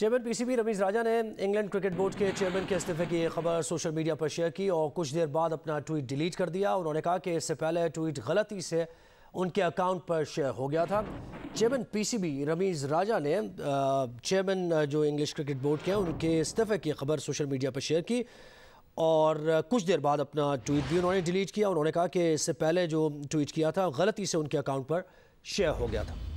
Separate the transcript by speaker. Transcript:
Speaker 1: chairman PCB Ramiz Raja ने England cricket board के chairman के इस्तीफे की खबर सोशल मीडिया पर शेयर की और कुछ देर बाद अपना ट्वीट डिलीट कर दिया उन्होंने कहा कि इससे पहले ट्वीट गलती से उनके अकाउंट पर शेयर हो गया था चेयरमैन पीसीबी रमीज राजा ने चेयरमैन जो इंग्लिश क्रिकेट बोर्ड के हैं उनके इस्तीफे की खबर सोशल मीडिया पर शेयर की और कुछ देर बाद अपना ट्वीट भी उन्होंने डिलीट किया उन्होंने कहा कि इससे पहले जो ट्वीट किया था गलती से उनके अकाउंट पर शेयर हो गया था